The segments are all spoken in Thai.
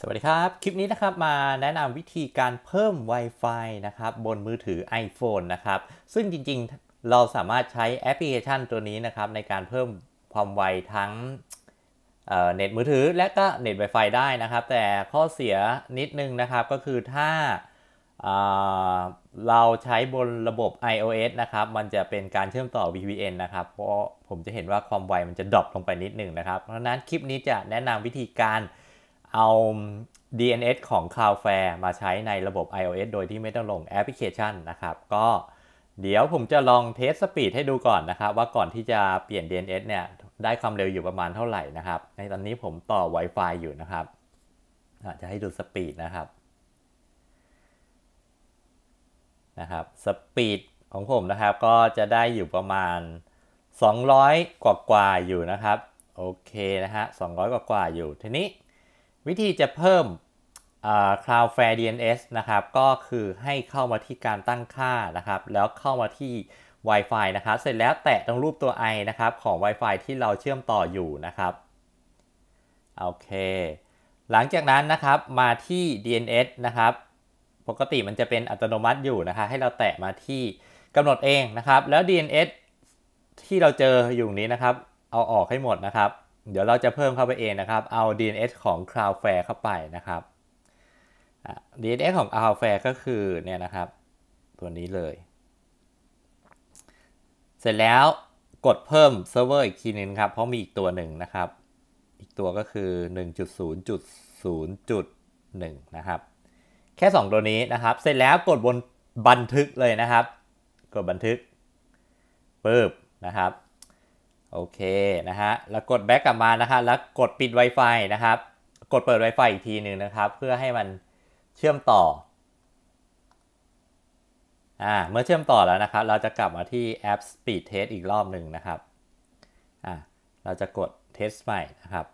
สวัสดีครับ คลิปนี้นะครับมาแนะนำวิธีการเพิ่ม Wi-Fi นะครับบนมือถือ iPhone นะครับซึ่งจริงๆเราสามารถใช้แอปพลิเคชันตัวนี้นะครับในการเพิ่มความไวทั้งเเน็ตมือถือและก็เน็ต Wi-Fi ได้นะครับ แต่ข้อเสียนิดนึงนะครับ ก็คือถ้าเเราใช้บนระบบ iOS นะครับมันจะเป็นการเชื่อมต่อ VPN นะครับเพราะผมจะเห็นว่าความไวมันจะดรอปลงไปนิดหนึ่งนะครับเพราะนั้นคลิปนี้จะแนะนำวิธีการเอา DNS ของ Cloudflare มาใช้ในระบบ iOS โดยที่ไม่ต้องลงแอปพลิเคชันนะครับ ก็เดี๋ยวผมจะลองเทสสปีดให้ดูก่อนนะครับ ว่าก่อนที่จะเปลี่ยน DNS เนี่ยได้ความเร็วอยู่ประมาณเท่าไหร่นะครับ ในตอนนี้ผมต่อ Wi-Fi อยู่นะครับจะให้ดูสปีดนะครับนะครับสปีดของผมนะครับก็จะได้อยู่ประมาณ 200 กว่ากว่าอยู่นะครับ โอเคนะฮะ200 กว่ากว่าอยู่ทีนี้วิธีจะเพิ่ม Cloudflare DNS นะครับ ก็คือให้เข้ามาที่การตั้งค่านะครับ แล้วเข้ามาที่ Wi-Fi นะครับ เสร็จแล้วแตะตรงรูปตัว i นะครับ ของ Wi-Fi ที่เราเชื่อมต่ออยู่นะครับ โอเค หลังจากนั้นนะครับมาที่ DNS นะครับ ปกติมันจะเป็นอัตโนมัติอยู่นะครับ ให้เราแตะมาที่กำหนดเองนะครับ แล้ว DNS ที่เราเจออยู่นี้นะครับ เอาออกให้หมดนะครับเดี๋ยวเราจะเพิ่มเข้าไปเองนะครับ เอา DNS ของ Cloudflare เข้าไปนะครับ DNS ของ Cloudflare ก็คือเนี่ยนะครับ ตัวนี้เลย เสร็จแล้วกดเพิ่มเซิร์ฟเวอร์อีกทีนึงครับเพราะมีอีกตัวหนึ่งนะครับ อีกตัวก็คือ 1.0.0.1 นะครับ แค่ 2 ตัวนี้นะครับ เสร็จแล้วกดบนบันทึกเลยนะครับ กดบันทึกปึ๊บนะครับโอเคนะฮะ แล้วกดแบ็กกลับมานะฮะ แล้วกดปิด Wi-Fi นะครับ กดเปิด Wi-Fi อีกทีหนึ่งนะครับ เพื่อให้มันเชื่อมต่อ อ่า เมื่อเชื่อมต่อแล้วนะครับ เราจะกลับมาที่แอป Speed Test อีกรอบหนึ่งนะครับ อ่าเราจะกด Test ใหม่นะครับ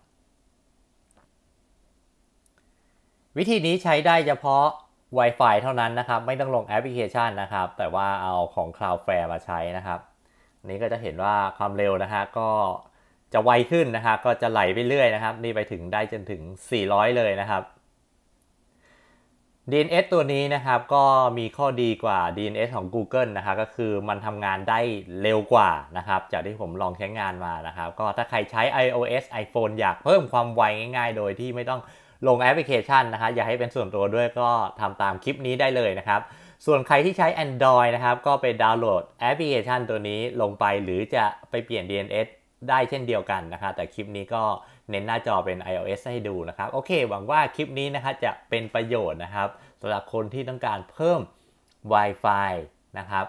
วิธีนี้ใช้ได้เฉพาะ Wi-Fi เท่านั้นนะครับ ไม่ต้องลงแอปพลิเคชันนะครับ แต่ว่าเอาของ Cloudflare มาใช้นะครับนี้ก็จะเห็นว่าความเร็วนะฮะก็จะไวขึ้นนะฮะก็จะไหลไปเรื่อยนะครับนี่ไปถึงได้จนถึง 400 เลยนะครับ DNS ตัวนี้นะครับ ก็มีข้อดีกว่า DNS ของ Google นะครับก็คือมันทำงานได้เร็วกว่านะครับจากที่ผมลองใช้งานมานะครับ ก็ถ้าใครใช้ iOS iPhone อยากเพิ่มความไวง่ายๆ โดยที่ไม่ต้องลงแอปพลิเคชันนะฮะอยากให้เป็นส่วนตัวด้วยก็ทำตามคลิปนี้ได้เลยนะครับส่วนใครที่ใช้ Android นะครับ ก็ไปดาวน์โหลดแอปพลิเคชันตัวนี้ลงไป หรือจะไปเปลี่ยน DNS ได้เช่นเดียวกันนะครับแต่คลิปนี้ก็เน้นหน้าจอเป็น iOS ให้ดูนะครับโอเค หวังว่าคลิปนี้นะครับจะเป็นประโยชน์นะครับสำหรับคนที่ต้องการเพิ่ม Wi-Fi นะครับ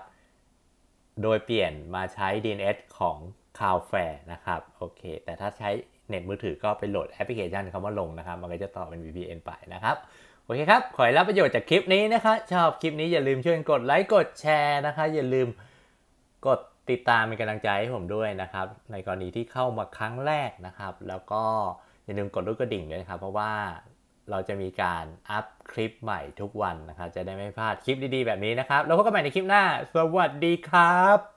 โดยเปลี่ยนมาใช้ DNS ของ c l o u d f l a r e นะครับโอเคแต่ถ้าใช้เน็ตมือถือก็ไปโหลดแอปพลิเคชันคำว่าลงนะครับ มันก็จะต่อเป็น VPN ไปนะครับโอเคครับ ขอให้รับประโยชน์จากคลิปนี้นะคะชอบคลิปนี้อย่าลืมช่วยกดไลค์ กดแชร์นะคะ อย่าลืมกดติดตามเป็นกำลังใจให้ผมด้วยนะครับ ในกรณีที่เข้ามาครั้งแรกนะครับ แล้วก็อย่าลืมกดลูกกระดิ่งด้วยนะครับ เพราะว่าเราจะมีการอัพคลิปใหม่ทุกวันนะครับ จะได้ไม่พลาดคลิปดีๆแบบนี้นะครับ แล้วพบกันใหม่ในคลิปหน้า สวัสดีครับ